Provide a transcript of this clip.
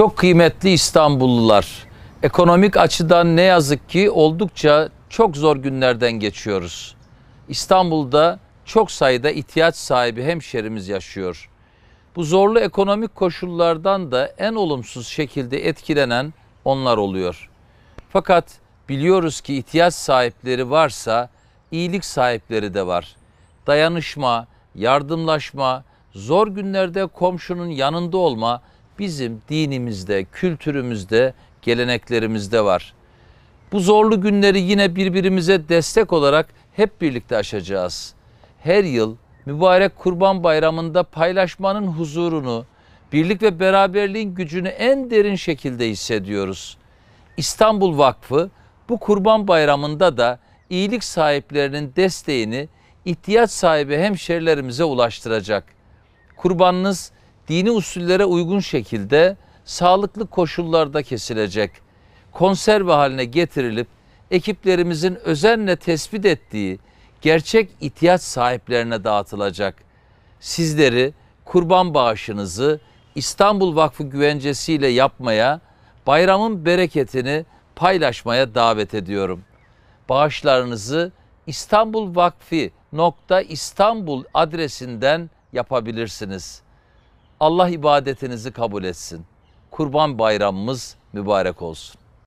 Çok kıymetli İstanbullular, ekonomik açıdan ne yazık ki oldukça çok zor günlerden geçiyoruz. İstanbul'da çok sayıda ihtiyaç sahibi hemşerimiz yaşıyor. Bu zorlu ekonomik koşullardan da en olumsuz şekilde etkilenen onlar oluyor. Fakat biliyoruz ki ihtiyaç sahipleri varsa iyilik sahipleri de var. Dayanışma, yardımlaşma, zor günlerde komşunun yanında olma bizim dinimizde, kültürümüzde, geleneklerimizde var. Bu zorlu günleri yine birbirimize destek olarak hep birlikte aşacağız. Her yıl mübarek Kurban Bayramı'nda paylaşmanın huzurunu, birlik ve beraberliğin gücünü en derin şekilde hissediyoruz. İstanbul Vakfı bu Kurban Bayramı'nda da iyilik sahiplerinin desteğini ihtiyaç sahibi hemşerilerimize ulaştıracak. Kurbanınız dini usullere uygun şekilde sağlıklı koşullarda kesilecek, konserve haline getirilip ekiplerimizin özenle tespit ettiği gerçek ihtiyaç sahiplerine dağıtılacak. Sizleri kurban bağışınızı İstanbul Vakfı güvencesiyle yapmaya, bayramın bereketini paylaşmaya davet ediyorum. Bağışlarınızı İstanbul adresinden yapabilirsiniz.'' Allah ibadetinizi kabul etsin. Kurban bayramımız mübarek olsun.